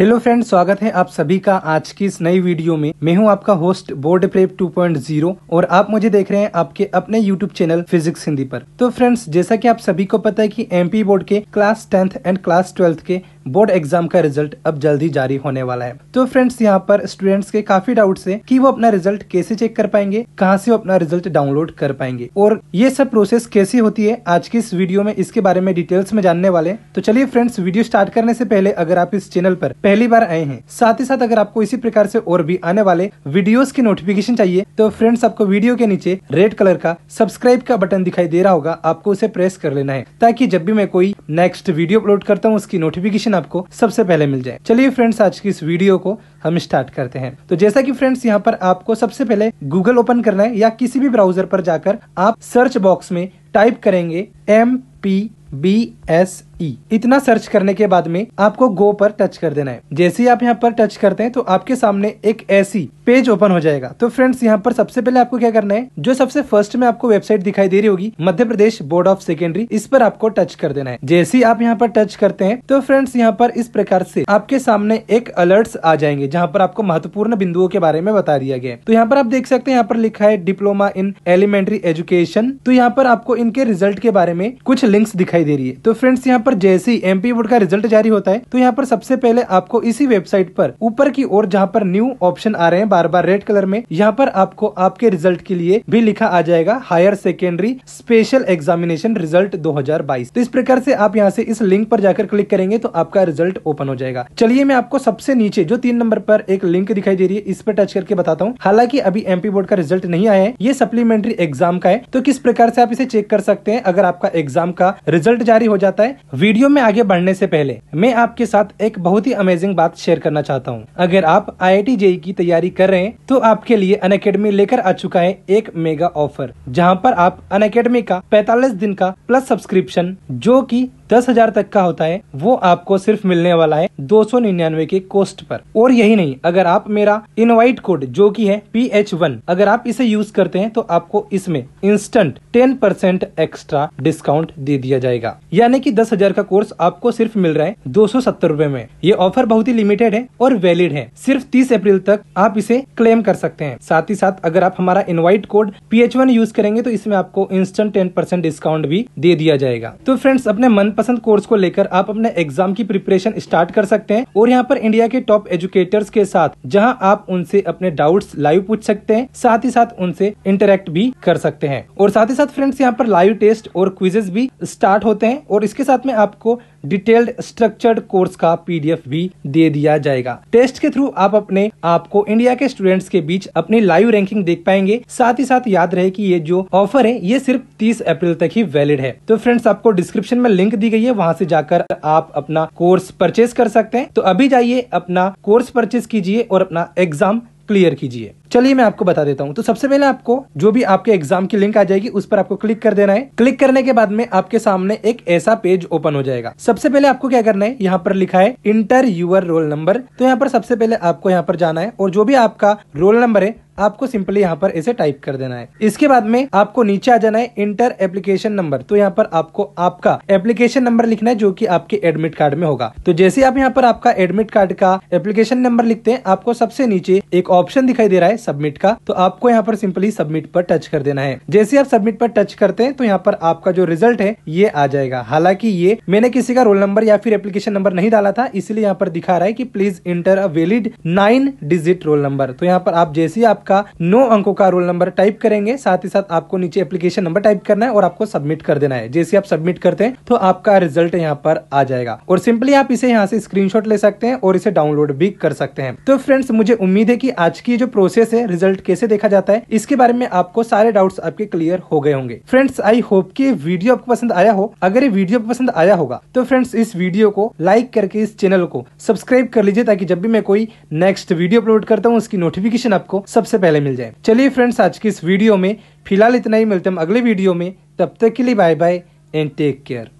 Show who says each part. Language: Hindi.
Speaker 1: हेलो फ्रेंड्स स्वागत है आप सभी का आज की इस नई वीडियो में मैं हूं आपका होस्ट बोर्ड प्रेप 2.0 और आप मुझे देख रहे हैं आपके अपने यूट्यूब चैनल फिजिक्स हिंदी पर तो फ्रेंड्स जैसा कि आप सभी को पता है कि एमपी बोर्ड के class tenth and class twelfth के बोर्ड एग्जाम का रिजल्ट अब जल्द ही जारी होने वाला है तो फ्रेंड्स यहाँ पर स्टूडेंट्स के काफी डाउट है कि वो अपना रिजल्ट कैसे चेक कर पाएंगे कहाँ से वो अपना रिजल्ट डाउनलोड कर पाएंगे और ये सब प्रोसेस कैसे होती है आज की इस वीडियो में इसके बारे में डिटेल्स में जानने वाले तो चलिए फ्रेंड्स वीडियो स्टार्ट करने से पहले अगर आप इस चैनल पर पहली बार आए हैं साथ ही साथ अगर आपको इसी प्रकार से और भी आने वाले वीडियोस की नोटिफिकेशन चाहिए तो फ्रेंड्स आपको वीडियो के नीचे रेड कलर का सब्सक्राइब का बटन दिखाई दे रहा होगा आपको उसे प्रेस कर लेना है ताकि जब भी मैं कोई नेक्स्ट वीडियो अपलोड करता हूँ उसकी नोटिफिकेशन इन्फॉर्मेशन आपको सबसे पहले मिल जाए चलिए फ्रेंड्स आज की इस वीडियो को हम स्टार्ट करते हैं तो जैसा कि फ्रेंड्स यहाँ पर आपको सबसे पहले गूगल ओपन करना है या किसी भी ब्राउजर पर जाकर आप सर्च बॉक्स में टाइप करेंगे M P B S E e. इतना सर्च करने के बाद में आपको गो पर टच कर देना है जैसे ही आप यहाँ पर टच करते हैं तो आपके सामने एक ऐसी पेज ओपन हो जाएगा तो फ्रेंड्स यहाँ पर सबसे पहले आपको क्या करना है जो सबसे फर्स्ट में आपको वेबसाइट दिखाई दे रही होगी Madhya Pradesh board of secondary इस पर आपको टच कर देना है जैसे ही आप यहाँ पर टच करते हैं तो फ्रेंड्स यहाँ पर इस प्रकार से आपके सामने एक अलर्ट्स आ जाएंगे जहाँ पर आपको महत्वपूर्ण बिंदुओं के बारे में बता दिया गया तो यहाँ पर आप देख सकते हैं यहाँ पर लिखा है डिप्लोमा इन एलिमेंट्री एजुकेशन तो यहाँ पर आपको इनके रिजल्ट के बारे में कुछ लिंक्स दिखाई दे रही है तो फ्रेंड्स यहाँ पर पर जैसे ही एमपी बोर्ड का रिजल्ट जारी होता है तो यहाँ पर सबसे पहले आपको इसी वेबसाइट पर ऊपर की ओर जहाँ पर न्यू ऑप्शन आ रहे हैं बार बार रेड कलर में यहाँ पर आपको आपके रिजल्ट के लिए भी लिखा आ जाएगा higher secondary special examination result दो तो इस प्रकार से आप यहाँ से इस लिंक पर जाकर क्लिक करेंगे तो आपका रिजल्ट ओपन हो जाएगा चलिए मैं आपको सबसे नीचे जो तीन नंबर पर एक लिंक दिखाई दे रही है इस पर टच करके बताता हूँ हालांकि अभी एमपी बोर्ड का रिजल्ट नहीं आया है ये सप्लीमेंट्री एग्जाम का है तो किस प्रकार से आप इसे चेक कर सकते हैं अगर आपका एग्जाम का रिजल्ट जारी हो जाता है वीडियो में आगे बढ़ने से पहले मैं आपके साथ एक बहुत ही अमेजिंग बात शेयर करना चाहता हूँ अगर आप आई आई जेई की तैयारी कर रहे हैं तो आपके लिए अन अकेडमी लेकर आ चुका है एक मेगा ऑफर जहाँ पर आप अन अकेडमी का पैतालीस दिन का प्लस सब्सक्रिप्शन जो की दस हजार तक का होता है वो आपको सिर्फ मिलने वाला है दो सौ निन्यानवे के कोस्ट पर और यही नहीं अगर आप मेरा इनवाइट कोड जो की है पी एच वन अगर आप इसे यूज करते हैं तो आपको इसमें instant ten percent extra discount दे दिया जाएगा यानी कि दस हजार का कोर्स आपको सिर्फ मिल रहा है दो सौ सत्तर रूपए में ये ऑफर बहुत ही लिमिटेड है और वैलिड है सिर्फ तीस अप्रैल तक आप इसे क्लेम कर सकते हैं साथ ही साथ अगर आप हमारा invite code P H one use करेंगे तो इसमें आपको इंस्टेंट टेन परसेंट डिस्काउंट भी दे दिया जाएगा तो फ्रेंड्स अपने मन मनपसंद कोर्स को लेकर आप अपने एग्जाम की प्रिपरेशन स्टार्ट कर सकते हैं और यहाँ पर इंडिया के टॉप एजुकेटर्स के साथ जहाँ आप उनसे अपने डाउट्स लाइव पूछ सकते हैं साथ ही साथ उनसे इंटरेक्ट भी कर सकते हैं और साथ ही साथ फ्रेंड्स यहाँ पर लाइव टेस्ट और क्विजेस भी स्टार्ट होते हैं और इसके साथ में आपको डिटेल्ड स्ट्रक्चर्ड कोर्स का पीडीएफ भी दे दिया जाएगा टेस्ट के थ्रू आप अपने आप को इंडिया के स्टूडेंट्स के बीच अपनी लाइव रैंकिंग देख पाएंगे साथ ही साथ याद रहे कि ये जो ऑफर है ये सिर्फ 30 अप्रैल तक ही वैलिड है तो फ्रेंड्स आपको डिस्क्रिप्शन में लिंक दी गई है वहाँ से जाकर आप अपना कोर्स परचेज कर सकते हैं तो अभी जाइए अपना कोर्स परचेज कीजिए और अपना एग्जाम क्लियर कीजिए चलिए मैं आपको बता देता हूँ तो सबसे पहले आपको जो भी आपके एग्जाम की लिंक आ जाएगी उस पर आपको क्लिक कर देना है क्लिक करने के बाद में आपके सामने एक ऐसा पेज ओपन हो जाएगा सबसे पहले आपको क्या करना है यहाँ पर लिखा है इंटर यूर रोल नंबर तो यहाँ पर सबसे पहले आपको यहाँ पर जाना है और जो भी आपका रोल नंबर है आपको सिंपली यहाँ पर इसे टाइप कर देना है इसके बाद में आपको नीचे आ जाना है इंटर एप्लीकेशन नंबर तो यहाँ पर आपको आपका एप्लीकेशन नंबर लिखना है जो कि आपके एडमिट कार्ड में होगा तो जैसे आप यहाँ पर आपका एडमिट कार्ड का एप्लीकेशन नंबर लिखते हैं आपको सबसे नीचे एक ऑप्शन दिखाई दे रहा है सबमिट का तो आपको यहाँ पर सिंपली सबमिट पर टच कर देना है जैसे आप सबमिट पर टच करते हैं तो यहाँ पर आपका जो रिजल्ट है ये आ जाएगा हालांकि ये मैंने किसी का रोल नंबर या फिर एप्लीकेशन नंबर नहीं डाला था इसलिए यहाँ पर दिखा रहा है की please enter a valid nine digit roll number तो यहाँ पर आप जैसे ही आपका नौ अंकों का रोल नंबर टाइप करेंगे साथ ही साथ आपको नीचे एप्लीकेशन नंबर टाइप करना है और आपको सबमिट कर देना है जैसे आप सबमिट करते हैं तो आपका रिजल्ट यहाँ पर आ जाएगा और सिंपली आप इसे यहाँ से स्क्रीनशॉट ले सकते हैं और इसे डाउनलोड भी कर सकते हैं तो फ्रेंड्स मुझे उम्मीद है कि आज की जो प्रोसेस से रिजल्ट कैसे देखा जाता है इसके बारे में आपको सारे डाउट्स आपके क्लियर हो गए होंगे फ्रेंड्स आई होप कि वीडियो आपको पसंद आया हो अगर ये वीडियो पसंद आया होगा तो फ्रेंड्स इस वीडियो को लाइक करके इस चैनल को सब्सक्राइब कर लीजिए ताकि जब भी मैं कोई नेक्स्ट वीडियो अपलोड करता हूँ उसकी नोटिफिकेशन आपको सबसे पहले मिल जाए चलिए फ्रेंड्स आज की इस वीडियो में फिलहाल इतना ही मिलते हम अगले वीडियो में तब तक के लिए bye bye and take care